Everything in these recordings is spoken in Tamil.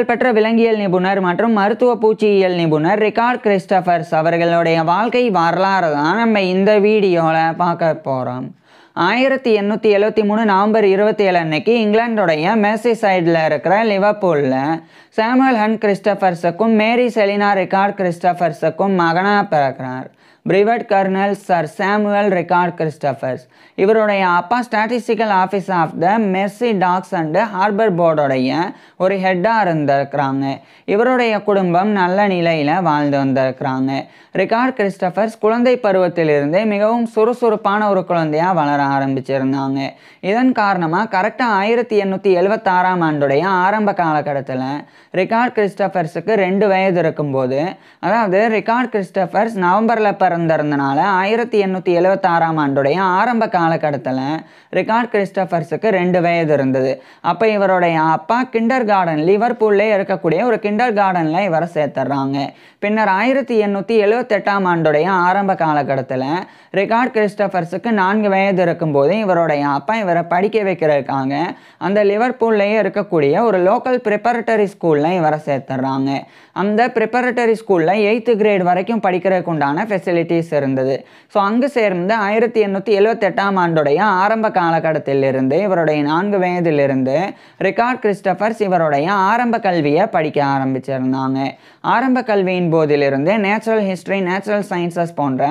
புகழ்பெற்ற விலங்கியல் நிபுணர் மற்றும் மருத்துவ பூச்சியியல் நிபுணர் ரிகார்ட் கிறிஸ்டபர்ஸ் அவர்களுடைய வாழ்க்கை வரலாறு தான் நம்ம இந்த வீடியோவில் பார்க்க போகிறோம் ஆயிரத்தி எண்ணூற்றி எழுபத்தி மூணு நவம்பர் இருபத்தி ஏழு அன்னைக்கு இங்கிலாந்துடைய மேசி சைடில் இருக்கிற லிவர்பூலில் சாமுவல் ஹன் கிறிஸ்டபர்ஸுக்கும் மேரி செலினா ரிகார்ட் கிறிஸ்டபர்ஸுக்கும் மகனாக பிறக்கிறார் brevet colonel sir Samuel Rickard Christophers இவருடைய அப்பா statistical office of the Mersey docks and harbour போர்டோடைய ஒரு ஹெட்டாக இருந்திருக்கிறாங்க இவருடைய குடும்பம் நல்ல நிலையில் வாழ்ந்து வந்திருக்கிறாங்க ரிகார்ட் கிறிஸ்டபர்ஸ் குழந்தை பருவத்திலிருந்தே மிகவும் சுறுசுறுப்பான ஒரு குழந்தையாக வளர ஆரம்பிச்சிருந்தாங்க இதன் காரணமாக கரெக்டாக ஆயிரத்தி எண்ணூற்றி எழுபத்தாறாம் ஆண்டுடைய ஆரம்ப காலகட்டத்தில் ரிகார்ட் கிறிஸ்டபர்ஸுக்கு ரெண்டு வயது இருக்கும்போது அதாவது ரிகார்ட் கிறிஸ்டபர்ஸ் நவம்பரில் பிறந்திருந்தனால ஆயிரத்தி எண்ணூற்றி எழுவத்தாறாம் ஆண்டுடைய ஆரம்ப காலகட்டத்தில் ரிகார்ட் கிறிஸ்டபர்ஸுக்கு ரெண்டு வயது இருந்தது அப்போ இவருடைய அப்பா கிண்டர் கார்டன் லிவர்பூல்லே இருக்கக்கூடிய ஒரு கிண்டர் கார்டனில் இவரை சேர்த்துறாங்க பின்னர் ஆயிரத்தி எண்ணூற்றி எழுவத்தெட்டாம் ஆண்டுடைய ஆரம்ப காலகட்டத்தில் ரிகார்ட் கிறிஸ்டபர்ஸுக்கு நான்கு வயது இருக்கும்போது இவருடைய அப்பா இவரை படிக்க வைக்கிறதுக்காங்க அந்த லிவர்பூல்லையே இருக்கக்கூடிய ஒரு லோக்கல் ப்ரிப்பரட்டரி ஸ்கூலில் இவரை சேர்த்துறாங்க அந்த ப்ரிப்பரட்டரி ஸ்கூலில் எயித்து கிரேட் வரைக்கும் படிக்கிறதுக்கு உண்டான ஃபெசிலிட்டி ஃபெசிலிட்டிஸ் இருந்தது ஸோ அங்கு சேர்ந்து ஆயிரத்தி எண்ணூற்றி எழுவத்தெட்டாம் ஆண்டுடைய ஆரம்ப காலகட்டத்திலிருந்து இவருடைய நான்கு வயதிலிருந்து ரிகார்ட் கிறிஸ்டபர்ஸ் இவருடைய ஆரம்ப கல்வியை படிக்க ஆரம்பிச்சிருந்தாங்க ஆரம்ப கல்வியின் போதிலிருந்து நேச்சுரல் ஹிஸ்ட்ரி நேச்சுரல் சயின்சஸ் போன்ற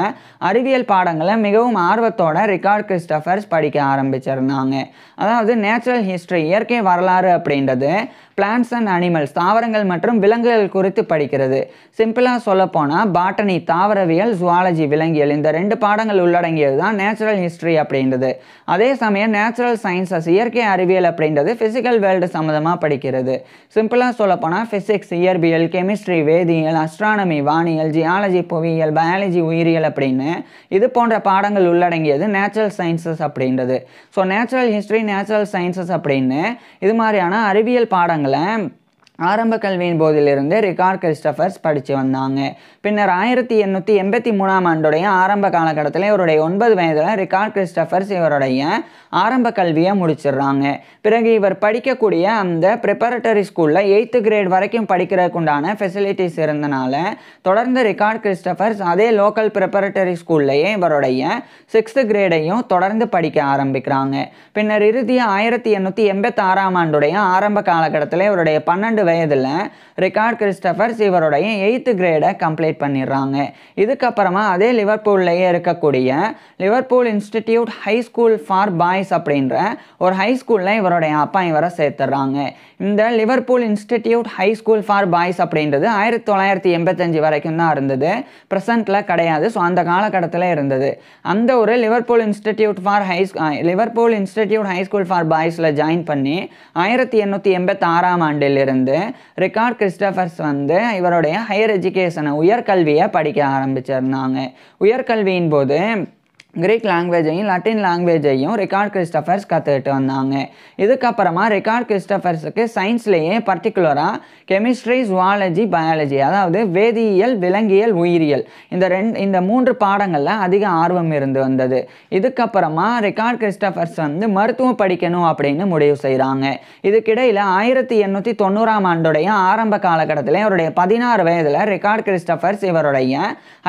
அறிவியல் பாடங்களை மிகவும் ஆர்வத்தோட ரிகார்ட் கிறிஸ்டபர்ஸ் படிக்க ஆரம்பிச்சிருந்தாங்க அதாவது நேச்சுரல் ஹிஸ்ட்ரி இயற்கை வரலாறு அப்படின்றது பிளான்ஸ் அண்ட் அனிமல்ஸ் தாவரங்கள் மற்றும் விலங்குகள் குறித்து படிக்கிறது சிம்பிளாக சொல்லப்போனால் பாட்டனி தாவரவியல் ஜுவா ஜுவாலஜி விலங்கியல் இந்த ரெண்டு பாடங்கள் உள்ளடங்கியது தான் நேச்சுரல் ஹிஸ்ட்ரி அப்படின்றது அதே சமயம் நேச்சுரல் சயின்ஸஸ் இயற்கை அறிவியல் அப்படின்றது ஃபிசிக்கல் வேர்ல்டு சம்மந்தமாக படிக்கிறது சிம்பிளாக சொல்லப்போனால் ஃபிசிக்ஸ் இயற்பியல் கெமிஸ்ட்ரி வேதியியல் அஸ்ட்ரானமி வானியல் ஜியாலஜி புவியியல் பயாலஜி உயிரியல் அப்படின்னு இது போன்ற பாடங்கள் உள்ளடங்கியது நேச்சுரல் சயின்சஸ் அப்படின்றது so natural history natural sciences அப்படின்னு இது மாதிரியான அறிவியல் பாடங்களை ஆரம்ப கல்வியின் போதிலிருந்து ரிகார்ட் கிறிஸ்டபர்ஸ் படித்து வந்தாங்க பின்னர் ஆயிரத்தி எண்ணூற்றி எண்பத்தி மூணாம் ஆண்டுடைய ஆரம்ப காலகட்டத்தில் இவருடைய ஒன்பது வயதில் ரிகார்ட் கிறிஸ்டபர்ஸ் இவருடைய ஆரம்ப கல்வியை முடிச்சிடுறாங்க பிறகு இவர் படிக்கக்கூடிய அந்த ப்ரிப்பரட்டரி ஸ்கூலில் எயித்து கிரேட் வரைக்கும் படிக்கிறதுக்குண்டான ஃபெசிலிட்டிஸ் இருந்தனால தொடர்ந்து ரிகார்ட் கிறிஸ்டபர்ஸ் அதே லோக்கல் ப்ரிப்பரட்டரி ஸ்கூல்லையே இவருடைய சிக்ஸ்த்து கிரேடையும் தொடர்ந்து படிக்க ஆரம்பிக்கிறாங்க பின்னர் இறுதியாக ஆயிரத்தி எண்ணூற்றி எண்பத்தாறாம் ஆண்டுடைய ஆரம்ப காலகட்டத்தில் இவருடைய பன்னெண்டு வயதில் ரிகார்ட் கிறிஸ்டபர்ஸ் இவருடைய எயித்து கிரேடை கம்ப்ளீட் பண்ணிடுறாங்க இதுக்கப்புறமா அதே லிவர்பூல்லையே இருக்கக்கூடிய Liverpool institute high school for boys அப்படின்ற ஒரு ஹை ஸ்கூலில் இவருடைய அப்பா இவரை சேர்த்துடுறாங்க இந்த Liverpool institute high school for boys அப்படின்றது ஆயிரத்தி தொள்ளாயிரத்தி எண்பத்தஞ்சு வரைக்கும் தான் இருந்தது ப்ரெசண்ட்டில் கிடையாது ஸோ அந்த காலகட்டத்தில் இருந்தது அந்த ஒரு Liverpool institute for high Liverpool institute high school for பாய்ஸில் ஜாயின் பண்ணி ஆயிரத்தி எண்ணூற்றி எண்பத்தாறாம் ஆண்டிலிருந்து ரெக்கார்ட் கிறிஸ்டபர்ஸ் வந்து இவருடைய ஹையர் எஜுகேஷனை உயர்கல்வியை படிக்க ஆரம்பிச்சிருந்தாங்க உயர்கல்வியின் போது கிரீக் லாங்குவேஜையும் லட்டின் லாங்குவேஜையும் ரெக்கார்ட் கிறிஸ்டஃபர்ஸ் கற்றுக்கிட்டு வந்தாங்க இதுக்கப்புறமா ரெக்கார்ட் கிறிஸ்டஃபர்ஸுக்கு சயின்ஸ்லேயே பர்டிகுலராக கெமிஸ்ட்ரி ஜுவாலஜி பயாலஜி அதாவது வேதியியல் விலங்கியல் உயிரியல் இந்த ரெண்டு இந்த மூன்று பாடங்களில் அதிக ஆர்வம் இருந்து வந்தது இதுக்கப்புறமா ரெக்கார்ட் கிறிஸ்டஃபர்ஸ் வந்து மருத்துவம் படிக்கணும் அப்படின்னு முடிவு செய்கிறாங்க இதுக்கிடையில் ஆயிரத்தி எண்ணூற்றி தொண்ணூறாம் ஆண்டுடைய ஆரம்ப காலகட்டத்தில் இவருடைய பதினாறு வயதில் ரெக்கார்ட் கிறிஸ்டஃபர்ஸ் இவருடைய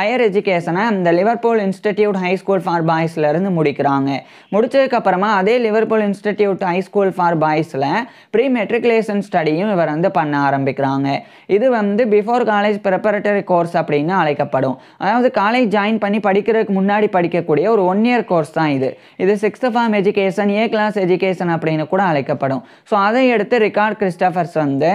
ஹையர் எஜுகேஷனை இந்த லிவர்பூல் இன்ஸ்டிடியூட் ஹைஸ்கூல் ஃபார் பாய்ஸ்லேருந்து முடிக்கிறாங்க முடிச்சதுக்கப்புறமா அதே Liverpool institute high school for பாய்ஸில் ப்ரீ மெட்ரிகுலேஷன் ஸ்டடியும் இவர் வந்து பண்ண ஆரம்பிக்கிறாங்க இது வந்து பிஃபோர் காலேஜ் ப்ரிப்பரேட்டரி கோர்ஸ் அப்படின்னு அழைக்கப்படும் அதாவது காலேஜ் ஜாயின் பண்ணி படிக்கிறதுக்கு முன்னாடி படிக்கக்கூடிய ஒரு ஒன் இயர் கோர்ஸ் தான் இது இது sixth form education A class education அப்படின்னு கூட அழைக்கப்படும் ஸோ அதை எடுத்து ரிகார்ட் கிறிஸ்டபர்ஸ் வந்து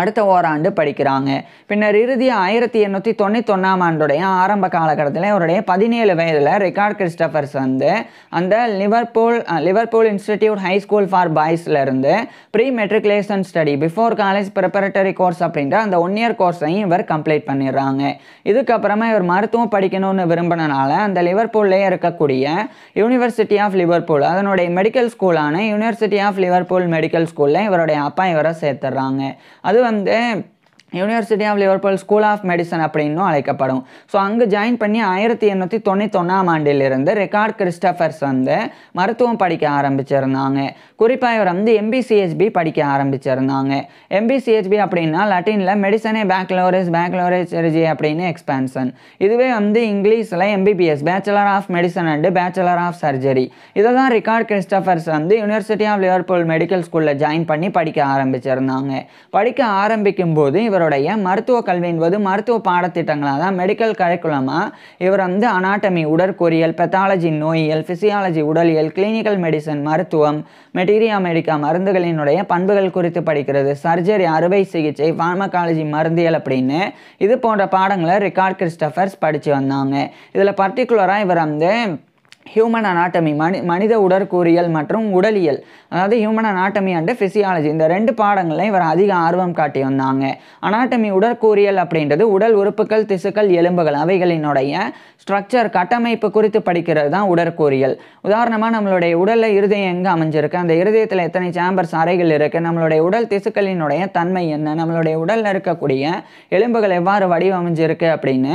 அடுத்த ஓராண்டு படிக்கிறாங்க பின்னர் இறுதியாக ஆயிரத்தி எண்ணூற்றி தொண்ணூற்றி ஒன்றாம் ஆண்டுடைய ஆரம்ப காலகட்டத்தில் இவருடைய பதினேழு வயதில் ரெக்கார்ட் கிறிஸ்டபர்ஸ் வந்து அந்த Liverpool Liverpool institute high school for பாய்ஸ்லேருந்து pre matriculation study before college preparatory course அப்படின்ற அந்த ஒன் இயர் கோர்ஸையும் இவர் கம்ப்ளீட் பண்ணிடுறாங்க இதுக்கப்புறமா இவர் மருத்துவம் படிக்கணும்னு விரும்பினால அந்த லிவர்பூல்லே இருக்கக்கூடிய யூனிவர்சிட்டி ஆஃப் லிவர்பூல் அதனுடைய மெடிக்கல் ஸ்கூலான யூனிவர்சிட்டி ஆஃப் லிவர்பூல் மெடிக்கல் ஸ்கூலில் இவருடைய அப்பா இவரை சேர்த்துடுறாங்க அது வந்து university of Liverpool school of medicine அப்படின்னும் அழைக்கப்படும் ஸோ அங்கே ஜாயின் பண்ணி ஆயிரத்தி எண்ணூற்றி தொண்ணூற்றி தொண்ணூத்தொன்னாம் ஆண்டிலிருந்து ரெக்கார்ட் கிறிஸ்டபர்ஸ் வந்து மருத்துவம் படிக்க ஆரம்பிச்சிருந்தாங்க குறிப்பாக இவர் வந்து எம்பிசிஹெச்பி படிக்க ஆரம்பிச்சிருந்தாங்க எம்பிசிஹெச்பி அப்படின்னா லட்டினில் மெடிசனே பேக்லோரிஸ் பேக்லோரேஜி அப்படின்னு எக்ஸ்பான்சன் இதுவே வந்து இங்கிலீஷில் MBBS bachelor of medicine and bachelor of surgery இதை தான் ரெக்கார்ட் கிறிஸ்டபர்ஸ் வந்து யூனிவர்சிட்டி ஆஃப் லிவர்பூல் மெடிக்கல் ஸ்கூலில் ஜாயின் பண்ணி படிக்க ஆரம்பிச்சிருந்தாங்க படிக்க ஆரம்பிக்கும் போது இவர் இவருடைய மருத்துவ கல்வி என்பது மருத்துவ பாடத்திட்டங்களாக தான் மெடிக்கல் கரிக்குலமாக இவர் வந்து அனாட்டமி உடற்கொரியல் பெத்தாலஜி நோயியல் ஃபிசியாலஜி உடலியல் கிளினிக்கல் மெடிசன் மருத்துவம் மெட்டீரியா மெடிக்கா மருந்துகளினுடைய பண்புகள் குறித்து படிக்கிறது சர்ஜரி அறுவை சிகிச்சை ஃபார்மகாலஜி மருந்தியல் அப்படின்னு இது போன்ற பாடங்களை ரிகார்ட் கிறிஸ்டபர்ஸ் படித்து வந்தாங்க இதில் பர்டிகுலராக இவர் வந்து ஹியூமன் அனாட்டமி மனி மனித உடற்கூறியல் மற்றும் உடலியல் அதாவது ஹியூமன் அனாட்டமி அண்டு ஃபிசியாலஜி இந்த ரெண்டு பாடங்களையும் இவர் அதிக ஆர்வம் காட்டி வந்தாங்க அனாட்டமி உடற்கூறியல் அப்படின்றது உடல் உறுப்புகள் திசுக்கள் எலும்புகள் அவைகளினுடைய ஸ்ட்ரக்சர் கட்டமைப்பு குறித்து படிக்கிறது தான் உடற்கூறியல் உதாரணமாக நம்மளுடைய உடலில் இருதயம் எங்கே அமைஞ்சிருக்கு அந்த இருதயத்தில் எத்தனை சாம்பர்ஸ் அறைகள் இருக்குது நம்மளுடைய உடல் திசுக்களினுடைய தன்மை என்ன நம்மளுடைய உடலில் இருக்கக்கூடிய எலும்புகள் எவ்வாறு வடிவமைஞ்சிருக்கு அப்படின்னு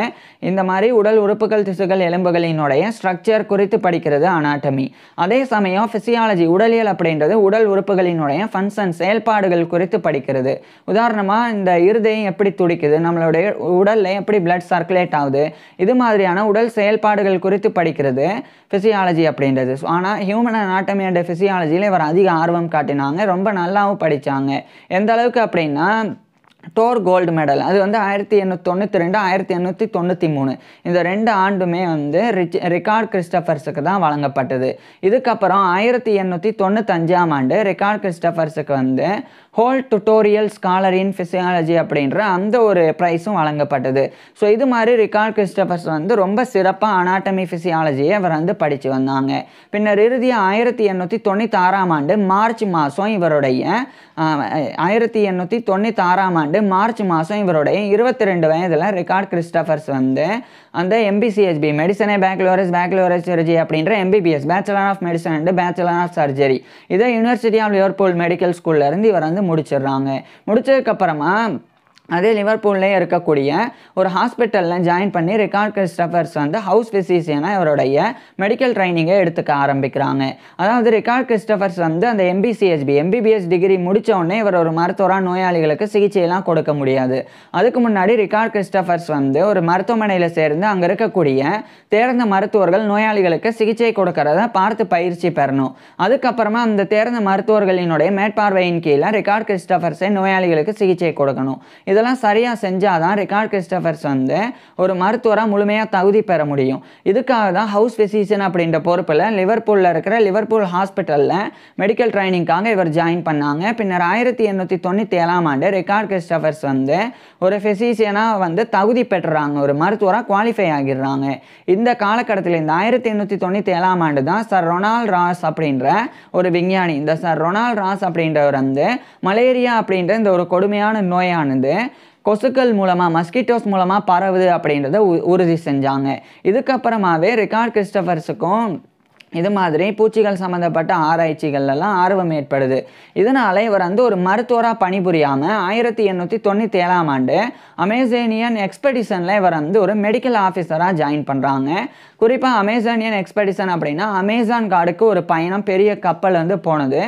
இந்த மாதிரி உடல் உறுப்புகள் திசுக்கள் எலும்புகளினுடைய ஸ்ட்ரக்சர் குறித்து படிக்கிறது அனாட்டமி அதே சமயம் ஃபிசியாலஜி உடலியல் அப்படின்றது உடல் உறுப்புகளினுடைய ஃபங்க்ஷன் செயல்பாடுகள் குறித்து படிக்கிறது உதாரணமாக இந்த இருதயம் எப்படி துடிக்குது நம்மளுடைய உடலில் எப்படி பிளட் சர்க்குலேட் ஆகுது இது மாதிரியான உடல் செயல்பாடுகள் குறித்து படிக்கிறது ஃபிசியாலஜி அப்படின்றது ஆனால் ஹியூமன் அனாட்டமி அண்ட் ஃபிசியாலஜியில் இவர் அதிக ஆர்வம் காட்டினாங்க ரொம்ப நல்லாவும் படித்தாங்க எந்த அளவுக்கு அப்படின்னா டோர் கோல்டு மெடல் அது வந்து ஆயிரத்தி எண்ணூற்றி தொண்ணூற்றி ரெண்டு ஆயிரத்தி எண்ணூற்றி தொண்ணூற்றி மூணு இந்த ரெண்டு ஆண்டுமே வந்து ரிச் ரிகார்ட் கிறிஸ்டபர்ஸுக்கு தான் வழங்கப்பட்டது இதுக்கப்புறம் ஆயிரத்தி எண்ணூற்றி தொண்ணூத்தஞ்சாம் ஆண்டு ரிகார்ட் கிறிஸ்டபர்ஸுக்கு வந்து Holt tutorial scholar in physiology அப்படின்ற அந்த ஒரு ப்ரைஸும் வழங்கப்பட்டது ஸோ இது மாதிரி ரிகார்ட் கிறிஸ்டபர்ஸ் வந்து ரொம்ப சிறப்பாக அனாட்டமி ஃபிசியாலஜியை அவர் வந்து படித்து வந்தாங்க பின்னர் இறுதியாக ஆயிரத்தி எண்ணூற்றி தொண்ணூத்தாறாம் ஆண்டு மார்ச் மாதம் இவருடைய ஆயிரத்தி எண்ணூற்றி தொண்ணூத்தாறாம் ஆண்டு மார்ச் மாதம் இவருடைய இருபத்தி ரெண்டு வயதில் ரிகார்ட் கிறிஸ்டபர்ஸ் வந்து அந்த எம்பிசிஎஸ்பி மெடிசனே பேக்லோரஸ் பேக்லோரஸ் சர்ஜி அப்படின்ற MBBS bachelor of medicine and bachelor of surgery இதை யூனிவர்சிட்டி ஆஃப் லிவர்பூல் மெடிக்கல் ஸ்கூல்லேருந்து இவர் வந்து முடிச்சிடுறாங்க முடிச்சதுக்கப்புறமா அதே லிவர்பூல்லையும் இருக்கக்கூடிய ஒரு ஹாஸ்பிட்டலில் ஜாயின் பண்ணி ரிகார்ட் கிறிஸ்டபர்ஸ் வந்து ஹவுஸ் ஃபிசிஷியனாக இவருடைய மெடிக்கல் ட்ரைனிங்கை எடுத்துக்க ஆரம்பிக்கிறாங்க அதாவது ரிகார்ட் கிறிஸ்டபர்ஸ் வந்து அந்த எம்பிசிஹெச்பி எம்பிபிஎஸ் டிகிரி முடித்தோடனே இவர் ஒரு மருத்துவராக நோயாளிகளுக்கு சிகிச்சையெல்லாம் கொடுக்க முடியாது அதுக்கு முன்னாடி ரிகார்ட் கிறிஸ்டபர்ஸ் வந்து ஒரு மருத்துவமனையில் சேர்ந்து அங்கே இருக்கக்கூடிய தேர்ந்த மருத்துவர்கள் நோயாளிகளுக்கு சிகிச்சை கொடுக்கறத பார்த்து பயிற்சி பெறணும் அதுக்கப்புறமா அந்த தேர்ந்த மருத்துவர்களினுடைய மேற்பார்வையின் கீழே ரிகார்ட் கிறிஸ்டபர்ஸை நோயாளிகளுக்கு சிகிச்சை கொடுக்கணும் இதெல்லாம் சரியாக செஞ்சால் தான் ரெக்கார்ட் கிறிஸ்டபர்ஸ் வந்து ஒரு மருத்துவராக முழுமையாக தகுதி பெற முடியும் இதுக்காக தான் ஹவுஸ் ஃபிசிஷியன் அப்படின்ற பொறுப்பில் லிவர்பூலில் இருக்கிற லிவர்பூல் ஹாஸ்பிட்டலில் மெடிக்கல் ட்ரைனிங்காக இவர் ஜாயின் பண்ணாங்க பின்னர் ஆயிரத்தி எண்ணூற்றி தொண்ணூற்றி ஏழாம் ஆண்டு ரெக்கார்ட் கிறிஸ்டபர்ஸ் வந்து ஒரு ஃபிசிஷியனாக வந்து தகுதி பெற்றுறாங்க ஒரு மருத்துவராக குவாலிஃபை ஆகிடுறாங்க இந்த காலகட்டத்தில் இந்த ஆயிரத்தி எண்ணூற்றி தொண்ணூற்றி ஏழாம் ஆண்டு தான் சார் ரொனால்ட் ராஸ் அப்படின்ற ஒரு விஞ்ஞானி இந்த சார் ரொனால்ட் ராஸ் அப்படின்றவர் வந்து மலேரியா அப்படின்ற இந்த ஒரு கொடுமையான நோயானது கொசுக்கள் மூலமாக மஸ்கிட்டோஸ் மூலமாக பரவுது அப்படின்றத உறுதி செஞ்சாங்க இதுக்கப்புறமாவே ரிகார்ட் கிறிஸ்டபர்ஸுக்கும் இது மாதிரி பூச்சிகள் சம்மந்தப்பட்ட ஆராய்ச்சிகள்லாம் ஆர்வம் ஏற்படுது இதனால் இவர் வந்து ஒரு மருத்துவராக பணிபுரியாமல் ஆயிரத்தி எண்ணூற்றி தொண்ணூற்றி ஏழாம் ஆண்டு அமேசேனியன் எக்ஸ்பெடிஷனில் இவர் வந்து ஒரு மெடிக்கல் ஆஃபீஸராக ஜாயின் பண்ணுறாங்க குறிப்பாக அமேசானியன் எக்ஸ்பெடிஷன் அப்படின்னா அமேசான் காடுக்கு ஒரு பயணம் பெரிய கப்பல் வந்து போனது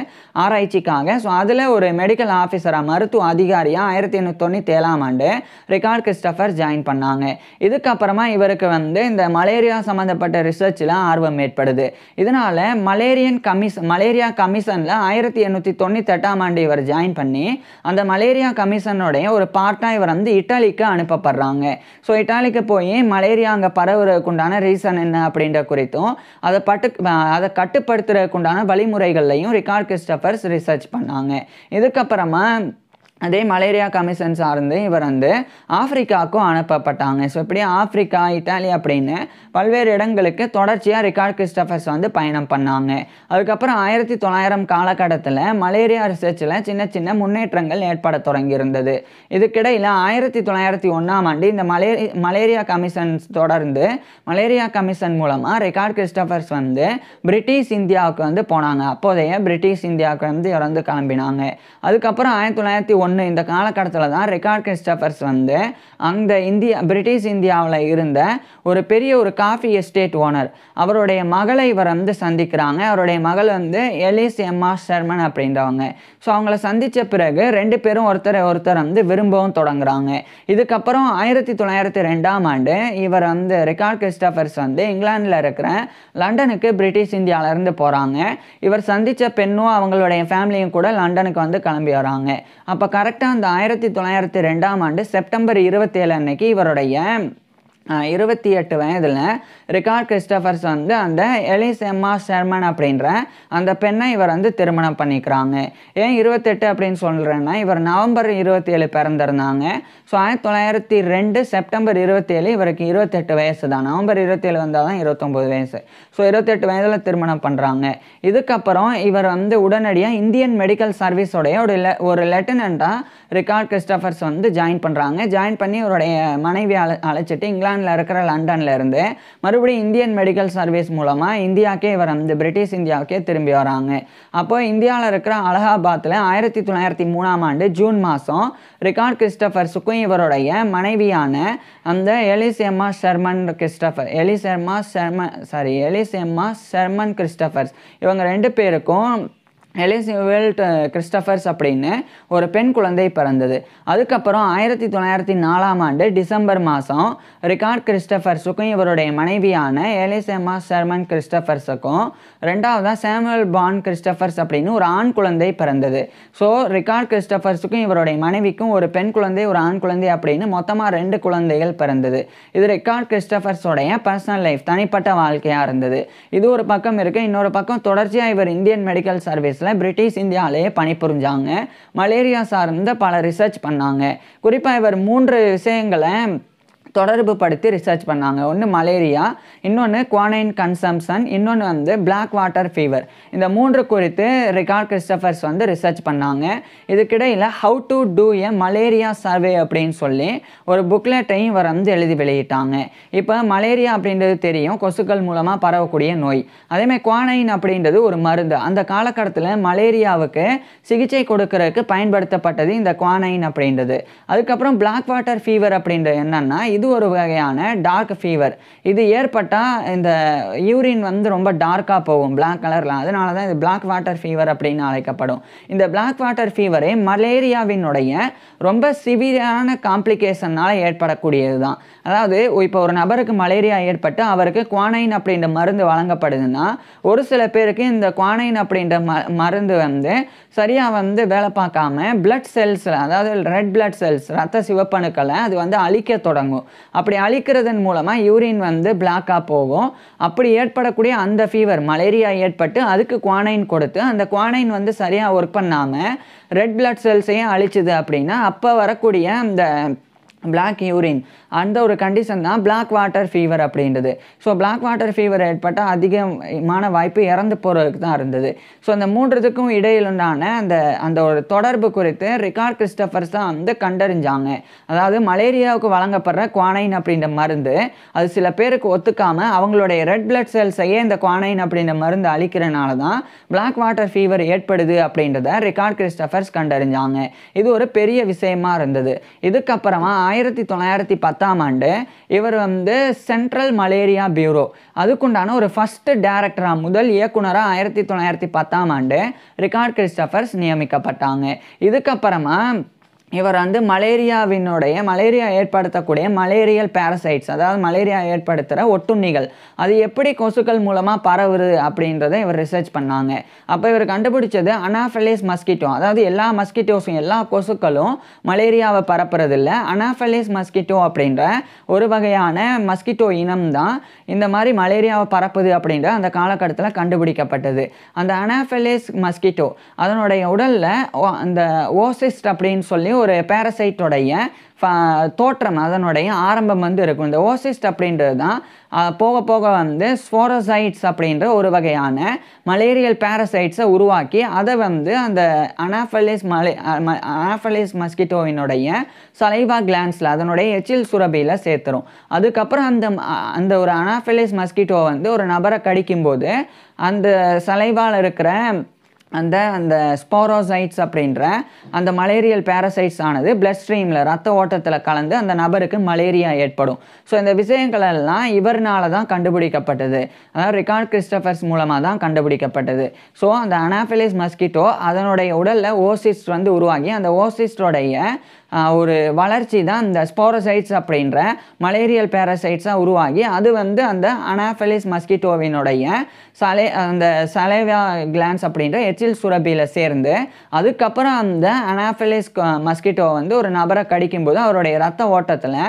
ஆராய்ச்சிக்காக ஸோ அதில் ஒரு மெடிக்கல் ஆஃபீஸராக மருத்துவ அதிகாரியாக ஆயிரத்தி எண்ணூற்றி தொண்ணூற்றி ஏழாம் ஆண்டு ரிகார்ட் கிறிஸ்டபர் ஜாயின் பண்ணாங்க இதுக்கப்புறமா இவருக்கு வந்து இந்த மலேரியா சம்மந்தப்பட்ட ரிசர்ச்சில் ஆர்வம் ஏற்படுது இதனால் மலேரியன் கமிஷன் மலேரியா கமிஷனில் ஆயிரத்தி எண்ணூற்றி தொண்ணூத்தெட்டாம் ஆண்டு இவர் ஜாயின் பண்ணி அந்த மலேரியா கமிஷனுடைய ஒரு பார்ட்டாக இவர் வந்து இட்டாலிக்கு அனுப்பப்படுறாங்க ஸோ இட்டாலிக்கு போய் மலேரியா அங்கே பரவுறதுக்குண்டான ரீசன் என்ன அப்படின்ற குறித்தும் அதை பட்டு அதை கட்டுப்படுத்துறதுக்குண்டான வழிமுறைகள்லையும் ரிகார்ட் கிறிஸ்டபர்ஸ் ரிசர்ச் பண்ணாங்க இதுக்கப்புறமா அதே மலேரியா கமிஷன் சார்ந்து இவர் வந்து ஆப்பிரிக்காவுக்கும் அனுப்பப்பட்டாங்க ஸோ இப்படி ஆப்பிரிக்கா இட்டாலி அப்படின்னு பல்வேறு இடங்களுக்கு தொடர்ச்சியாக ரிகார்ட் கிறிஸ்டபர்ஸ் வந்து பயணம் பண்ணாங்க அதுக்கப்புறம் ஆயிரத்தி தொள்ளாயிரம் காலகட்டத்தில் மலேரியா ரிசர்ச்சில் சின்ன சின்ன முன்னேற்றங்கள் ஏற்பட தொடங்கியிருந்தது இதுக்கிடையில் ஆயிரத்தி தொள்ளாயிரத்தி ஒன்றாம் ஆண்டு இந்த மலே மலேரியா கமிஷன்ஸ் தொடர்ந்து மலேரியா கமிஷன் மூலமாக ரிகார்ட் கிறிஸ்டபர்ஸ் வந்து பிரிட்டிஷ் இந்தியாவுக்கு வந்து போனாங்க அப்போதைய பிரிட்டிஷ் இந்தியாவுக்கு வந்து இறந்து கிளம்பினாங்க அதுக்கப்புறம் ஆயிரத்தி தொள்ளாயிரத்தி ஒன்று இந்த காலகட்டத்தில் தான் ரெக்கார்ட் கிறிஸ்டபர்ஸ் வந்து அந்த இந்தியா பிரிட்டிஷ் இந்தியாவில் இருந்த ஒரு பெரிய ஒரு காஃபி எஸ்டேட் ஓனர் அவருடைய மகளை இவர் வந்து சந்திக்கிறாங்க அவருடைய மகள் வந்து எலிஸ் எம்மா ஷர்மன் அப்படின்றவங்க ஸோ அவங்கள சந்தித்த பிறகு ரெண்டு பேரும் ஒருத்தரை ஒருத்தர் வந்து விரும்பவும் தொடங்குறாங்க இதுக்கப்புறம் ஆயிரத்தி தொள்ளாயிரத்தி ரெண்டாம் ஆண்டு இவர் வந்து ரெக்கார்ட் கிறிஸ்டபர்ஸ் வந்து இங்கிலாண்டில் இருக்கிற லண்டனுக்கு பிரிட்டிஷ் இந்தியாவிலேருந்து போகிறாங்க இவர் சந்தித்த பெண்ணும் அவங்களுடைய ஃபேமிலியும் கூட லண்டனுக்கு வந்து கிளம்பி வராங்க அப்போ கரெக்டாக அந்த ஆயிரத்தி தொள்ளாயிரத்தி ரெண்டாம் ஆண்டு செப்டம்பர் இருபத்தேழு அன்னைக்கு இவருடைய இருபத்தி எட்டு வயதில் ரிகார்ட் கிறிஸ்டபர்ஸ் வந்து அந்த எலிஸ் எம்மா ஷெர்மன் அப்படின்ற அந்த பெண்ணை இவர் வந்து திருமணம் பண்ணிக்கிறாங்க ஏன் இருபத்தெட்டு அப்படின்னு சொல்கிறேன்னா இவர் நவம்பர் இருபத்தி ஏழு பிறந்திருந்தாங்க ஸோ ஆயிரத்தி தொள்ளாயிரத்தி ரெண்டு செப்டம்பர் இருபத்தி ஏழு இவருக்கு இருபத்தெட்டு வயசு தான் நவம்பர் இருபத்தேழு வந்தால் தான் இருபத்தொம்போது வயசு ஸோ இருபத்தெட்டு வயதில் திருமணம் பண்ணுறாங்க இதுக்கப்புறம் இவர் வந்து உடனடியாக இந்தியன் மெடிக்கல் சர்வீஸோடைய ஒரு லெ ஒரு லெட்டினண்ட்டாக ரிகார்ட் கிறிஸ்டபர்ஸ் வந்து ஜாயின் பண்ணுறாங்க ஜாயின் பண்ணி இவருடைய மனைவி அழை அழைச்சிட்டு இங்கிலாந்து பிரிட்டனில் இருக்கிற லண்டனில் இருந்து மறுபடியும் இந்தியன் மெடிக்கல் சர்வீஸ் மூலமாக இந்தியாவுக்கே இவர் அந்த பிரிட்டிஷ் இந்தியாவுக்கே திரும்பி வராங்க அப்போது இந்தியாவில் இருக்கிற அலகாபாத்தில் ஆயிரத்தி தொள்ளாயிரத்தி மூணாம் ஆண்டு ஜூன் மாதம் ரிகார்ட் சுக்கும் இவருடைய மனைவியான அந்த Elise Emma Sherman Christopher Elise Emma Sherman sorry Elise Emma Sherman Christophers இவங்க ரெண்டு பேருக்கும் எலிசபெல்ட் கிறிஸ்டபர்ஸ் அப்படின்னு ஒரு பெண் குழந்தை பிறந்தது அதுக்கப்புறம் ஆயிரத்தி தொள்ளாயிரத்தி நாலாம் ஆண்டு டிசம்பர் மாதம் ரிகார்ட் கிறிஸ்டபர்ஸுக்கும் இவருடைய மனைவியான எலிசேமா ஷெர்மன் கிறிஸ்டபர்ஸுக்கும் ரெண்டாவதாக சாமுவல் பான் கிறிஸ்டபர்ஸ் அப்படின்னு ஒரு ஆண் குழந்தை பிறந்தது ஸோ ரிகார்ட் கிறிஸ்டபர்ஸுக்கும் இவருடைய மனைவிக்கும் ஒரு பெண் குழந்தை ஒரு ஆண் குழந்தை அப்படின்னு மொத்தமாக ரெண்டு குழந்தைகள் பிறந்தது இது ரிகார்ட் கிறிஸ்டபர்ஸோடைய பர்சனல் லைஃப் தனிப்பட்ட வாழ்க்கையாக இருந்தது இது ஒரு பக்கம் இருக்குது இன்னொரு பக்கம் தொடர்ச்சியாக இவர் இந்தியன் மெடிக்கல் சர்வீஸில் காலத்தில் பிரிட்டிஷ் இந்தியாவிலேயே பணிபுரிஞ்சாங்க மலேரியா சார்ந்த பல ரிசர்ச் பண்ணாங்க குறிப்பாக இவர் மூன்று விஷயங்களை தொடர்பு படுத்தி ரிசர்ச் பண்ணாங்க ஒன்று மலேரியா இன்னொன்று குவானைன் கன்சம்ஷன் இன்னொன்று வந்து பிளாக் வாட்டர் ஃபீவர் இந்த மூன்று குறித்து ரிகார்ட் கிறிஸ்டபர்ஸ் வந்து ரிசர்ச் பண்ணாங்க இதுக்கிடையில் how to do a malaria survey அப்படின்னு சொல்லி ஒரு புக்லெட்டையும் இவர் வந்து எழுதி வெளியிட்டாங்க இப்போ மலேரியா அப்படின்றது தெரியும் கொசுக்கள் மூலமாக பரவக்கூடிய நோய் அதேமாதிரி குவானைன் அப்படின்றது ஒரு மருந்து அந்த காலகட்டத்தில் மலேரியாவுக்கு சிகிச்சை கொடுக்கறதுக்கு பயன்படுத்தப்பட்டது இந்த குவானைன் அப்படின்றது அதுக்கப்புறம் பிளாக் வாட்டர் ஃபீவர் அப்படின்றது என்னென்னா இது இது ஒரு வகையான டார்க் ஃபீவர் இது ஏற்பட்டால் இந்த யூரின் வந்து ரொம்ப டார்க்காக போகும் பிளாக் கலரில் அதனால தான் இது பிளாக் வாட்டர் ஃபீவர் அப்படின்னு அழைக்கப்படும் இந்த பிளாக் வாட்டர் ஃபீவரே மலேரியாவினுடைய ரொம்ப சிவியரான காம்ப்ளிகேஷன்னால் ஏற்படக்கூடியது தான் அதாவது இப்போ ஒரு நபருக்கு மலேரியா ஏற்பட்டு அவருக்கு குவானைன் அப்படின்ற மருந்து வழங்கப்படுதுன்னா ஒரு சில பேருக்கு இந்த குவானைன் அப்படின்ற ம மருந்து வந்து சரியாக வந்து வேலை பார்க்காம பிளட் செல்ஸில் அதாவது ரெட் பிளட் செல்ஸ் ரத்த சிவப்பணுக்களை அது வந்து அழிக்க தொடங்கும் அப்படி அழிக்கிறதன் மூலமாக யூரின் வந்து பிளாக்காக போகும் அப்படி ஏற்படக்கூடிய அந்த ஃபீவர் மலேரியா ஏற்பட்டு அதுக்கு குவானைன் கொடுத்து அந்த குவானைன் வந்து சரியாக ஒர்க் பண்ணாமல் ரெட் பிளட் செல்ஸையும் அழிச்சுது அப்படின்னா அப்போ வரக்கூடிய அந்த பிளாக் யூரின் அந்த ஒரு கண்டிஷன் தான் பிளாக் வாட்டர் ஃபீவர் அப்படின்றது ஸோ பிளாக் வாட்டர் ஃபீவர் ஏற்பட்டால் அதிகமான வாய்ப்பு இறந்து போகிறதுக்கு தான் இருந்தது ஸோ அந்த மூன்றுத்துக்கும் இடையிலுண்டான அந்த அந்த ஒரு தொடர்பு குறித்து ரிகார்ட் கிறிஸ்டபர்ஸ் தான் வந்து கண்டறிஞ்சாங்க அதாவது மலேரியாவுக்கு வழங்கப்படுற குவானைன் அப்படின்ற மருந்து அது சில பேருக்கு ஒத்துக்காமல் அவங்களுடைய ரெட் பிளட் செல்ஸையே இந்த குவானைன் அப்படின்ற மருந்து அழிக்கிறனால தான் பிளாக் வாட்டர் ஃபீவர் ஏற்படுது அப்படின்றத ரிகார்ட் கிறிஸ்டபர்ஸ் கண்டறிஞ்சாங்க இது ஒரு பெரிய விஷயமா இருந்தது இதுக்கப்புறமா ஆயிரத்தி தொள்ளாயிரத்தி பத்தாம் ஆண்டு இவர் வந்து சென்ட்ரல் மலேரியா பியூரோ அதுக்குண்டான ஒரு ஃபஸ்ட்டு டேரக்டராக முதல் இயக்குனராக ஆயிரத்தி தொள்ளாயிரத்தி பத்தாம் ஆண்டு ரிகார்ட் கிறிஸ்டபர்ஸ் நியமிக்கப்பட்டாங்க இதுக்கப்புறமா இவர் வந்து மலேரியாவினுடைய மலேரியா ஏற்படுத்தக்கூடிய மலேரியல் பேரசைட்ஸ் அதாவது மலேரியா ஏற்படுத்துகிற ஒட்டுண்ணிகள் அது எப்படி கொசுக்கள் மூலமாக பரவுது அப்படின்றத இவர் ரிசர்ச் பண்ணாங்க அப்போ இவர் கண்டுபிடிச்சது அனாஃபலேஸ் மஸ்கிட்டோ அதாவது எல்லா மஸ்கிட்டோஸும் எல்லா கொசுக்களும் மலேரியாவை பரப்புறதில்ல அனாஃபலேஸ் மஸ்கிட்டோ அப்படின்ற ஒரு வகையான மஸ்கிட்டோ இனம் தான் இந்த மாதிரி மலேரியாவை பரப்புது அப்படின்ற அந்த காலகட்டத்தில் கண்டுபிடிக்கப்பட்டது அந்த அனாஃபலேஸ் மஸ்கிட்டோ அதனுடைய உடலில் அந்த ஓசிஸ்ட் அப்படின்னு சொல்லி ஒரு பேரசைட்டுடைய தோற்றம் அதனுடைய ஆரம்பம் வந்து இருக்கும் இந்த ஓசிஸ்ட் அப்படின்றது தான் போக போக வந்து ஸ்போரோசைட்ஸ் அப்படின்ற ஒரு வகையான மலேரியல் பேரசைட்ஸை உருவாக்கி அதை வந்து அந்த அனாஃபலிஸ் மலே அனாஃபலிஸ் மஸ்கிட்டோவினுடைய சலைவா கிளான்ஸில் அதனுடைய எச்சில் சுரபியில் சேர்த்துரும் அதுக்கப்புறம் அந்த அந்த ஒரு அனாஃபலிஸ் மஸ்கிட்டோ வந்து ஒரு நபரை கடிக்கும்போது அந்த சலைவால் இருக்கிற அந்த அந்த ஸ்போரோசைட்ஸ் அப்படின்ற அந்த மலேரியல் பேரசைட்ஸ் ஆனது பிளட் ஸ்ட்ரீமில் ரத்த ஓட்டத்தில் கலந்து அந்த நபருக்கு மலேரியா ஏற்படும் ஸோ இந்த விஷயங்களெல்லாம் இவர்னால தான் கண்டுபிடிக்கப்பட்டது அதாவது ரிகார்ட் கிறிஸ்டபர்ஸ் மூலமாக தான் கண்டுபிடிக்கப்பட்டது ஸோ அந்த அனாஃபிலிஸ் மஸ்கிட்டோ அதனுடைய உடலில் ஓசிஸ்ட் வந்து உருவாகி அந்த ஓசிஸ்டோடைய ஒரு வளர்ச்சி தான் இந்த ஸ்போரோசைட்ஸ் அப்படின்ற மலேரியல் பேரசைட்ஸாக உருவாகி அது வந்து அந்த அனாஃபலிஸ் மஸ்கிட்டோவினுடைய சலை அந்த சலேவா கிளான்ஸ் அப்படின்ற எச்சில் சுரபியில் சேர்ந்து அதுக்கப்புறம் அந்த அனாஃபலிஸ் மஸ்கிட்டோ வந்து ஒரு நபரை கடிக்கும்போது அவருடைய ரத்த ஓட்டத்தில்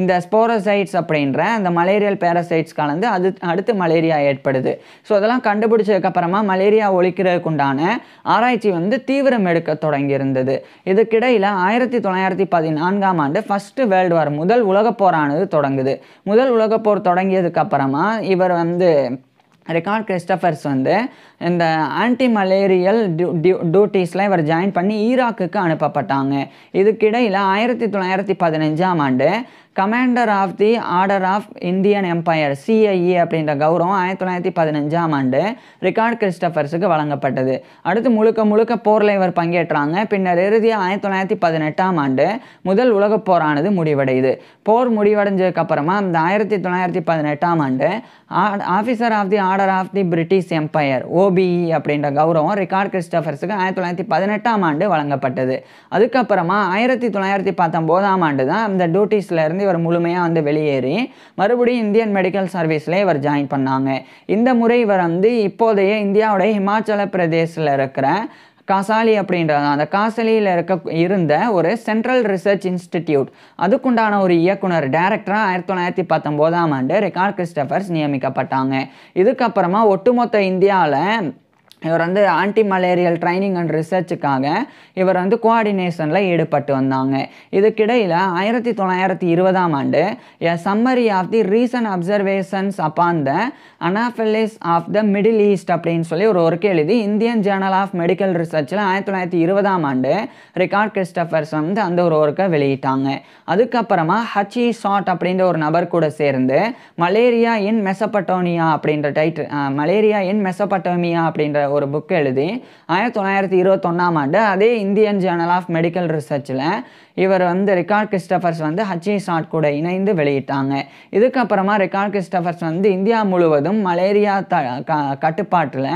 இந்த ஸ்போரோசைட்ஸ் அப்படின்ற அந்த மலேரியல் பேரசைட்ஸ் கலந்து அது அடுத்து மலேரியா ஏற்படுது ஸோ அதெல்லாம் கண்டுபிடிச்சதுக்கப்புறமா மலேரியா ஒழிக்கிறதுக்குண்டான ஆராய்ச்சி வந்து தீவிரம் எடுக்க தொடங்கியிருந்தது இதுக்கிடையில் ஆயிரத்தி தொள்ளாயிரத்தி ரெண்டாயிரத்தி பதினான்காம் ஆண்டு ஃபஸ்ட்டு வேர்ல்டு வார் முதல் உலகப் போரானது தொடங்குது முதல் உலகப் போர் தொடங்கியதுக்கு அப்புறமா இவர் வந்து ரெக்கார்ட் கிறிஸ்டபர்ஸ் வந்து இந்த ஆன்டி மலேரியல் டியூட்டிஸில் இவர் ஜாயின் பண்ணி ஈராக்குக்கு அனுப்பப்பட்டாங்க இதுக்கிடையில் ஆயிரத்தி தொள்ளாயிரத்தி பதினஞ்சாம் ஆண்டு commander of the order of Indian empire CIE அப்படின்ற கௌரவம் ஆயிரத்தி தொள்ளாயிரத்தி பதினஞ்சாம் ஆண்டு ரிகார்ட் கிறிஸ்டபர்ஸுக்கு வழங்கப்பட்டது அடுத்து முழுக்க முழுக்க போரில் இவர் பங்கேற்றாங்க பின்னர் இறுதியாக ஆயிரத்தி தொள்ளாயிரத்தி பதினெட்டாம் ஆண்டு முதல் உலகப் போரானது முடிவடையுது போர் முடிவடைஞ்சதுக்கப்புறமா இந்த ஆயிரத்தி தொள்ளாயிரத்தி பதினெட்டாம் ஆண்டு officer of the order order of the British empire OBE அப்படின்ற கௌரவம் ரிகார்ட் கிறிஸ்டபர்ஸுக்கு ஆயிரத்தி தொள்ளாயிரத்தி பதினெட்டாம் ஆண்டு வழங்கப்பட்டது அதுக்கப்புறமா ஆயிரத்தி தொள்ளாயிரத்தி பத்தொம்போதாம் ஆண்டு தான் இந்த டியூட்டிஸ்லேருந்து இவர் முழுமையாக வந்து வெளியேறி மறுபடியும் இந்தியன் மெடிக்கல் சர்வீஸில் இவர் ஜாயின் பண்ணாங்க இந்த முறை இவர் வந்து இப்போதைய இந்தியாவுடைய ஹிமாச்சல பிரதேசில் இருக்கிற காசாலி அப்படின்றது அந்த காசாலியில் இருக்க இருந்த ஒரு சென்ட்ரல் ரிசர்ச் இன்ஸ்டிடியூட் அதுக்குண்டான ஒரு இயக்குனர் டைரக்டராக ஆயிரத்தி தொள்ளாயிரத்தி பத்தொம்போதாம் ஆண்டு ரெக்கார்ட் கிறிஸ்டபர்ஸ் நியமிக்கப்பட்டாங்க இதுக்கப்புறமா ஒட்டுமொத்த இந்தியாவில் இவர் வந்து ஆன்டி மலேரியல் ட்ரைனிங் அண்ட் ரிசர்ச்சுக்காக இவர் வந்து கோஆர்டினேஷனில் ஈடுபட்டு வந்தாங்க இதுக்கிடையில் ஆயிரத்தி தொள்ளாயிரத்தி இருபதாம் ஆண்டு a summary of the recent observations upon the anopheles of the middle east அப்படின்னு சொல்லி ஒரு ஒர்க் எழுதி இந்தியன் ஜேர்னல் ஆஃப் மெடிக்கல் ரிசர்ச்சில் ஆயிரத்தி தொள்ளாயிரத்தி இருபதாம் ஆண்டு ரிகார்ட் கிறிஸ்டபர்ஸ் வந்து அந்த ஒரு ஒர்க்கை வெளியிட்டாங்க அதுக்கப்புறமா ஹச்இ ஷாட் e அப்படின்ற ஒரு நபர் கூட சேர்ந்து மலேரியா இன் மெசபட்டோனியா அப்படின்ற டைட்டில் மலேரியா இன் மெசபட்டோமியா அப்படின்ற ஒரு புக் எழுதி ஆயிரத்தி தொள்ளாயிரத்தி இருபத்தொன்னாம் ஆண்டு அதே இந்தியன் ஜேர்னல் ஆஃப் மெடிக்கல் ரிசர்ச்சில் இவர் வந்து ரிகார்ட் கிறிஸ்டபர்ஸ் வந்து ஹச்சி ஷாட் கூட இணைந்து வெளியிட்டாங்க இதுக்கப்புறமா ரிகார்ட் கிறிஸ்டபர்ஸ் வந்து இந்தியா முழுவதும் மலேரியா த கட்டுப்பாட்டில்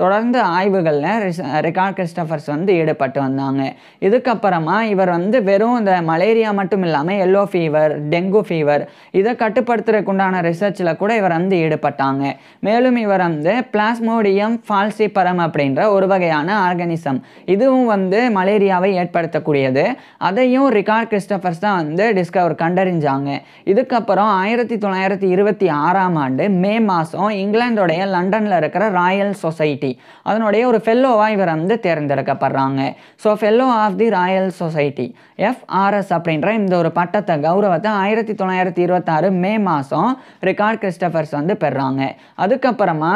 தொடர்ந்து ஆய்வுகளில் ரிகார்ட் கிறிஸ்டபர்ஸ் வந்து ஈடுபட்டு வந்தாங்க இதுக்கப்புறமா இவர் வந்து வெறும் இந்த மலேரியா மட்டும் இல்லாமல் எல்லோ ஃபீவர் டெங்கு ஃபீவர் இதை கட்டுப்படுத்துறதுக்கு உண்டான ரிசர்ச்சில் கூட இவர் வந்து ஈடுபட்டாங்க மேலும் இவர் வந்து பிளாஸ்மோடியம் ஃபால்சி பரம் அப்படின்ற ஒரு வகையான ஆர்கனிசம் இதுவும் வந்து மலேரியாவை ஏற்படுத்தக்கூடியது அதையும் அதுவும் ரிகார்ட் கிறிஸ்டபர்ஸ் தான் வந்து டிஸ்கவர் கண்டறிஞ்சாங்க இதுக்கப்புறம் ஆயிரத்தி தொள்ளாயிரத்தி இருபத்தி ஆறாம் ஆண்டு மே மாதம் இங்கிலாந்தோடைய லண்டனில் இருக்கிற ராயல் சொசைட்டி அதனுடைய ஒரு ஃபெல்லோவாக இவர் வந்து தேர்ந்தெடுக்கப்படுறாங்க so fellow of the royal society FRS அப்படின்ற இந்த ஒரு பட்டத்தை கௌரவத்தை ஆயிரத்தி தொள்ளாயிரத்தி இருபத்தாறு மே மாதம் ரிகார்ட் கிறிஸ்டபர்ஸ் வந்து பெறாங்க அதுக்கப்புறமா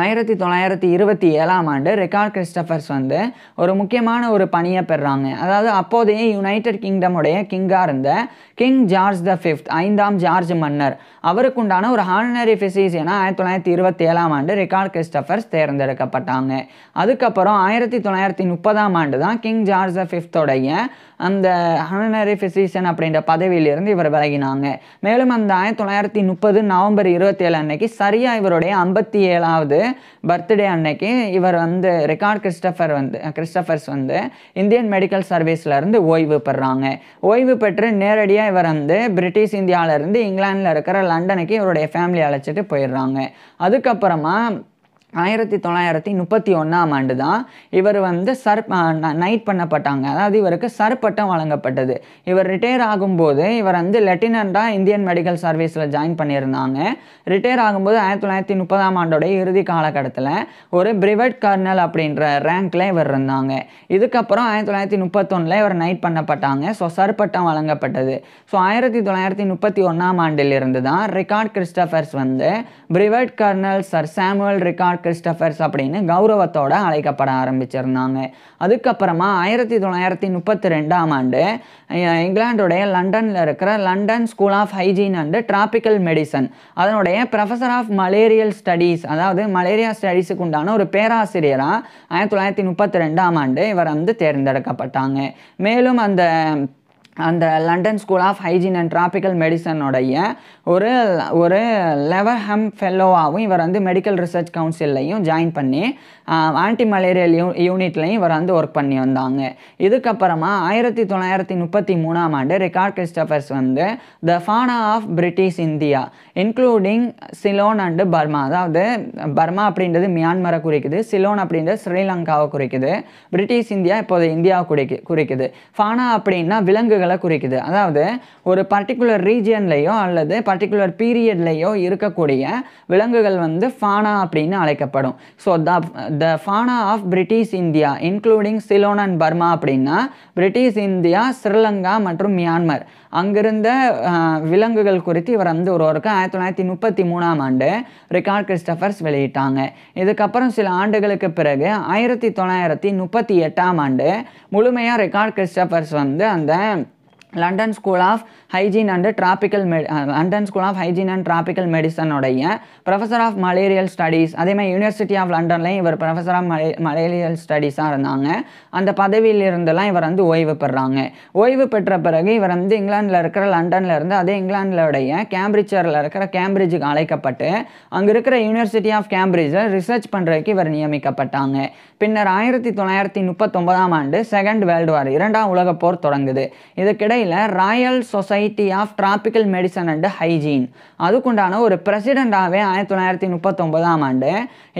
ஆயிரத்தி தொள்ளாயிரத்தி இருபத்தி ஏழாம் ஆண்டு ரெக்கார்ட் கிறிஸ்டபர்ஸ் வந்து ஒரு முக்கியமான ஒரு பணியை பெறாங்க அதாவது அப்போதைய யுனைடெட் கிங்டமுடைய கிங்காக இருந்த கிங் ஜார்ஜ் த ஃபிஃப்த் ஐந்தாம் ஜார்ஜ் மன்னர் அவருக்குண்டான ஒரு ஃபிசிஸ் என ஆயிரத்தி தொள்ளாயிரத்தி இருபத்தி ஏழாம் ஆண்டு ரெக்கார்ட் கிறிஸ்டபர்ஸ் தேர்ந்தெடுக்கப்பட்டாங்க அதுக்கப்புறம் ஆயிரத்தி தொள்ளாயிரத்தி முப்பதாம் ஆண்டு தான் கிங் ஜார்ஜ் த ஃபிஃப்த்தோடைய அந்த ஆர்டினரி ஃபிசிஷியன் அப்படின்ற பதவியிலிருந்து இவர் விலகினாங்க மேலும் அந்த ஆயிரத்தி தொள்ளாயிரத்தி முப்பது நவம்பர் இருபத்தி ஏழு அன்னைக்கு சரியாக இவருடைய ஐம்பத்தி ஏழாவது பர்த்டே அன்னைக்கு இவர் வந்து ரெக்கார்ட் கிறிஸ்டபர் வந்து கிறிஸ்டபர்ஸ் வந்து இந்தியன் மெடிக்கல் சர்வீஸ்லேருந்து ஓய்வு பெறாங்க ஓய்வு பெற்று நேரடியாக இவர் வந்து பிரிட்டிஷ் இந்தியாவிலேருந்து இங்கிலாண்டில் இருக்கிற லண்டனுக்கு இவருடைய ஃபேமிலி அழைச்சிட்டு போயிடுறாங்க அதுக்கப்புறமா ஆயிரத்தி தொள்ளாயிரத்தி முப்பத்தி ஒன்றாம் ஆண்டு தான் இவர் வந்து சர் நைட் பண்ணப்பட்டாங்க அதாவது இவருக்கு சர் பட்டம் வழங்கப்பட்டது இவர் ரிட்டையர் ஆகும்போது இவர் வந்து லெட்டினண்ட்டாக இந்தியன் மெடிக்கல் சர்வீஸில் ஜாயின் பண்ணியிருந்தாங்க ரிட்டையர் ஆகும்போது ஆயிரத்தி தொள்ளாயிரத்தி முப்பதாம் ஆண்டோடைய இறுதி காலகட்டத்தில் ஒரு பிரிவட் கர்னல் அப்படின்ற ரேங்க்கில் இவர் இருந்தாங்க இதுக்கப்புறம் ஆயிரத்தி தொள்ளாயிரத்தி முப்பத்தொன்னில் இவர் நைட் பண்ணப்பட்டாங்க ஸோ சர் பட்டம் வழங்கப்பட்டது ஸோ ஆயிரத்தி தொள்ளாயிரத்தி முப்பத்தி ஒன்றாம் ஆண்டிலிருந்து தான் ரிகார்ட் கிறிஸ்டபர்ஸ் வந்து brevet colonel sir Samuel Rickard Christophers அப்படின்னு கௌரவத்தோடு அழைக்கப்பட ஆரம்பிச்சிருந்தாங்க அதுக்கப்புறமா ஆயிரத்தி தொள்ளாயிரத்தி முப்பத்தி ரெண்டாம் ஆண்டு இங்கிலாண்டுடைய லண்டனில் இருக்கிற London school of hygiene and tropical medicine அதனுடைய ப்ரொஃபஸர் ஆஃப் மலேரியல் ஸ்டடீஸ் அதாவது மலேரியா ஸ்டடீஸுக்கு உண்டான ஒரு பேராசிரியராக ஆயிரத்தி தொள்ளாயிரத்தி முப்பத்தி ரெண்டாம் ஆண்டு இவர் வந்து தேர்ந்தெடுக்கப்பட்டாங்க மேலும் அந்த அந்த London school of hygiene and tropical மெடிசனுடைய ஒரு ஒரு லெவர்ஹம் ஃபெல்லோவாகவும் இவர் வந்து மெடிக்கல் ரிசர்ச் கவுன்சில்லையும் ஜாயின் பண்ணி ஆன்டி மலேரியல் யூ யூனிட்லையும் இவர் வந்து ஒர்க் பண்ணி வந்தாங்க இதுக்கப்புறமா ஆயிரத்தி தொள்ளாயிரத்தி முப்பத்தி மூணாம் ஆண்டு ரெக்கார்ட் கிறிஸ்டபர்ஸ் வந்து the fauna of British India including Ceylon and Burma அதாவது பர்மா அப்படின்றது மியான்மரை குறிக்குது சிலோன் அப்படின்றது ஸ்ரீலங்காவை குறிக்குது பிரிட்டிஷ் இந்தியா இப்போது இந்தியாவை குறிக்கு குறிக்குது ஃபானா அப்படின்னா விலங்குகள் விஷயங்களை குறிக்குது அதாவது ஒரு பர்டிகுலர் ரீஜியன்லேயோ அல்லது பர்டிகுலர் பீரியட்லேயோ இருக்கக்கூடிய விலங்குகள் வந்து ஃபானா அப்படின்னு அழைக்கப்படும் so the the fauna of British India including Ceylon and Burma அப்படின்னா பிரிட்டிஷ் இந்தியா ஸ்ரீலங்கா மற்றும் மியான்மர் அங்கிருந்த விலங்குகள் குறித்து இவர் வந்து ஒரு ஒருக்கு ஆயிரத்தி தொள்ளாயிரத்தி முப்பத்தி மூணாம் ஆண்டு ரிகார்ட் கிறிஸ்டபர்ஸ் வெளியிட்டாங்க இதுக்கப்புறம் சில ஆண்டுகளுக்கு பிறகு ஆயிரத்தி தொள்ளாயிரத்தி முப்பத்தி எட்டாம் ஆண்டு முழுமையாக ரிகார்ட் கிறிஸ்டபர்ஸ் வந்து அந்த London School of hygiene and tropical மெ London school of hygiene and tropical மெடிசனுடைய ப்ரொஃபஸர் ஆஃப் மலேரியல் ஸ்டடீஸ் அதேமாதிரி யூனிவர்சிட்டி ஆஃப் லண்டன்லையும் இவர் ப்ரொஃபஸர் ஆஃப் மலே மலேரியல் ஸ்டடீஸாக இருந்தாங்க அந்த பதவியிலிருந்தெல்லாம் இவர் வந்து ஓய்வு பெறாங்க ஓய்வு பெற்ற பிறகு இவர் வந்து இங்கிலாண்டில் இருக்கிற லண்டனில் இருந்து அதே இங்கிலாண்டிலுடைய கேம்பிரிச்சரில் இருக்கிற கேம்பிரிட்ஜுக்கு அழைக்கப்பட்டு அங்கே இருக்கிற யூனிவர்சிட்டி ஆஃப் கேம்பிரிட்ஜில் ரிசர்ச் பண்ணுறதுக்கு இவர் நியமிக்கப்பட்டாங்க பின்னர் ஆயிரத்தி தொள்ளாயிரத்தி முப்பத்தொன்பதாம் ஆண்டு செகண்ட் வேர்ல்டு வார் இரண்டாம் உலகப் போர் தொடங்குது இதுக்கிடையில் ராயல் சொசை society of tropical medicine and hygiene அதுக்குண்டான ஒரு பிரசிடெண்டாகவே ஆயிரத்தி தொள்ளாயிரத்தி முப்பத்தொம்பதாம் ஆண்டு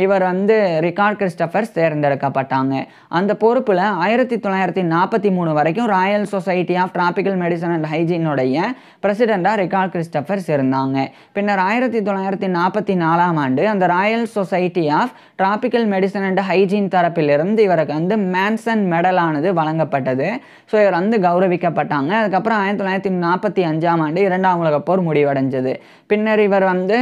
இவர் வந்து ரிகார்ட் கிறிஸ்டபர்ஸ் தேர்ந்தெடுக்கப்பட்டாங்க அந்த பொறுப்பில் ஆயிரத்தி தொள்ளாயிரத்தி நாற்பத்தி மூணு வரைக்கும் royal society of tropical medicine and ஹைஜீனுடைய பிரசிடெண்டாக ரிகார்ட் கிறிஸ்டபர்ஸ் இருந்தாங்க பின்னர் ஆயிரத்தி தொள்ளாயிரத்தி நாற்பத்தி நாலாம் ஆண்டு அந்த royal society of tropical medicine and hygiene தரப்பிலிருந்து இவருக்கு வந்து மேன்சன் மெடலானது வழங்கப்பட்டது ஸோ இவர் வந்து கௌரவிக்கப்பட்டாங்க அதுக்கப்புறம் ஆயிரத்தி தொள்ளாயிரத்தி நாற்பத்தி நாற்பத்தி அஞ்சாம் ஆண்டு இரண்டாம் உலகப் போர் முடிவடைஞ்சது பின்னர் இவர் வந்து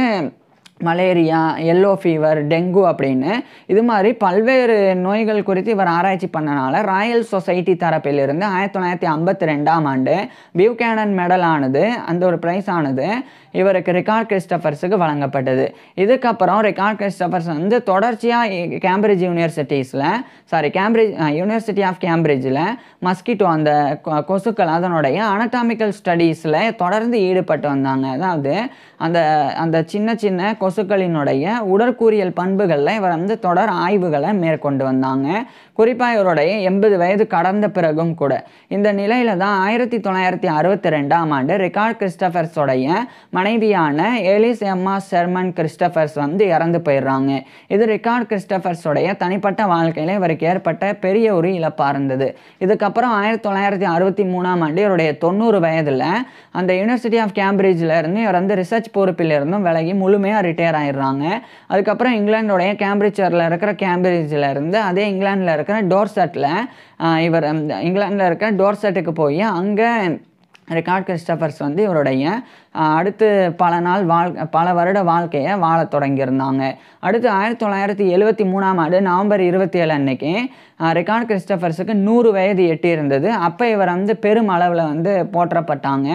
மலேரியா எல்லோ ஃபீவர் டெங்கு அப்படின்னு இது மாதிரி பல்வேறு நோய்கள் குறித்து இவர் ஆராய்ச்சி பண்ணனால ராயல் சொசைட்டி தரப்பிலிருந்து ஆயிரத்தி தொள்ளாயிரத்தி ஐம்பத்தி ரெண்டாம் ஆண்டு வியூ மெடல் ஆனது அந்த ஒரு ப்ரைஸ் ஆனது இவருக்கு ரிகார்ட் கிறிஸ்டபர்ஸுக்கு வழங்கப்பட்டது இதுக்கப்புறம் ரிகார்ட் கிறிஸ்டபர்ஸ் வந்து தொடர்ச்சியாக கேம்பிரிட்ஜ் யூனிவர்சிட்டிஸில் சாரி கேம்பிரிட்ஜ் யூனிவர்சிட்டி ஆஃப் கேம்பிரிட்ஜில் மஸ்கிட்டோ அந்த கொசுக்கள் அதனுடைய அனட்டாமிக்கல் ஸ்டடீஸில் தொடர்ந்து ஈடுபட்டு வந்தாங்க அதாவது அந்த அந்த சின்ன சின்ன கொசுக்களினுடைய உடற்கூறியல் பண்புகளில் இவர் வந்து தொடர் ஆய்வுகளை மேற்கொண்டு வந்தாங்க குறிப்பாக இவருடைய எண்பது வயது கடந்த பிறகும் கூட இந்த நிலையில் தான் ஆயிரத்தி தொள்ளாயிரத்தி அறுபத்தி ரெண்டாம் ஆண்டு ரிகார்ட் கிறிஸ்டபர்ஸோடைய மனைவியான ஏலிஸ் எம்மா செர்மன் கிறிஸ்டபர்ஸ் வந்து இறந்து போயிடுறாங்க இது ரிக்கார்ட் கிறிஸ்டபர்ஸோடைய தனிப்பட்ட வாழ்க்கையில் இவருக்கு ஏற்பட்ட பெரிய ஒரு இழப்பாக இருந்தது இதுக்கப்புறம் ஆயிரத்தி தொள்ளாயிரத்தி அறுபத்தி மூணாம் ஆண்டு இவருடைய தொண்ணூறு வயதில் அந்த யூனிவர்சிட்டி ஆஃப் கேம்பிரிட்ஜில் இருந்து இவர் வந்து ரிசர்ச் பொறுப்பிலிருந்தும் விலகி முழுமையாக ரிட்டையர் ஆயிடுறாங்க அதுக்கப்புறம் இங்கிலாண்டோடைய கேம்பிரிட்ஜரில் இருக்கிற கேம்பிரிட்ஜில் இருந்து அதே இங்கிலாந்தில் இருக்கிற டோர்செட்டில் இவர் இங்கிலாந்தில் இருக்கிற டோர்செட்டுக்கு போய் அங்கே ரெக்கார்ட் கிறிஸ்டபர்ஸ் வந்து இவருடைய அடுத்து பல நாள் வாழ் பல வருட வாழ்க்கையை வாழ தொடங்கியிருந்தாங்க அடுத்து ஆயிரத்தி தொள்ளாயிரத்தி எழுபத்தி மூணாம் ஆண்டு நவம்பர் இருபத்தி ஏழு அன்னைக்கு ரெக்கார்ட் கிறிஸ்டபர்ஸுக்கு நூறு வயது எட்டி இருந்தது அப்போ இவர் வந்து பெரும் அளவில் வந்து போற்றப்பட்டாங்க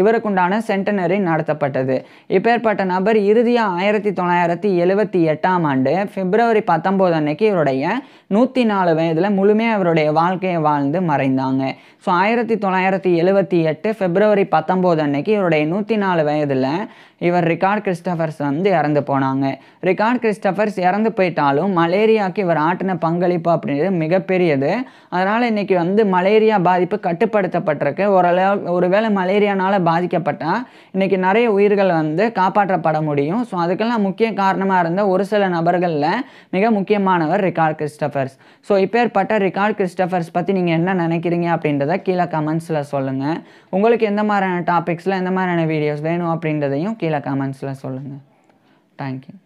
இவருக்குண்டான சென்டனரி நடத்தப்பட்டது இப்பேற்பட்ட நபர் இறுதியாக ஆயிரத்தி தொள்ளாயிரத்தி எழுபத்தி எட்டாம் ஆண்டு பிப்ரவரி பத்தொம்போது அன்னைக்கு இவருடைய நூற்றி நாலு வயதில் முழுமையாக அவருடைய வாழ்க்கையை வாழ்ந்து மறைந்தாங்க ஸோ ஆயிரத்தி தொள்ளாயிரத்தி எழுபத்தி எட்டு பிப்ரவரி பத்தொம்போது அன்னைக்கு இவருடைய நூற்றி பதினேழு வயதில் இவர் ரிகார்ட் கிறிஸ்டபர்ஸ் வந்து இறந்து போனாங்க ரிகார்ட் கிறிஸ்டபர்ஸ் இறந்து போயிட்டாலும் மலேரியாவுக்கு இவர் ஆட்டின பங்களிப்பு அப்படின்றது மிகப்பெரியது அதனால் இன்றைக்கி வந்து மலேரியா பாதிப்பு கட்டுப்படுத்தப்பட்டிருக்கு ஓரளவு ஒருவேளை மலேரியானால் பாதிக்கப்பட்டால் இன்றைக்கி நிறைய உயிர்கள் வந்து காப்பாற்றப்பட முடியும் ஸோ அதுக்கெல்லாம் முக்கிய காரணமாக இருந்த ஒரு சில நபர்களில் மிக முக்கியமானவர் ரிகார்ட் கிறிஸ்டபர்ஸ் ஸோ இப்பேற்பட்ட ரிகார்ட் கிறிஸ்டபர்ஸ் பற்றி நீங்கள் என்ன நினைக்கிறீங்க அப்படின்றத கீழே கமெண்ட்ஸில் சொல்லுங்கள் உங்களுக்கு எந்த மாதிரியான டாபிக்ஸில் எந்த மாதிரியான வீடியோஸ் வேணும் அப்படின்றதையும் கீழே கீழே கமெண்ட்ஸில் சொல்லுங்கள் தேங்க்யூ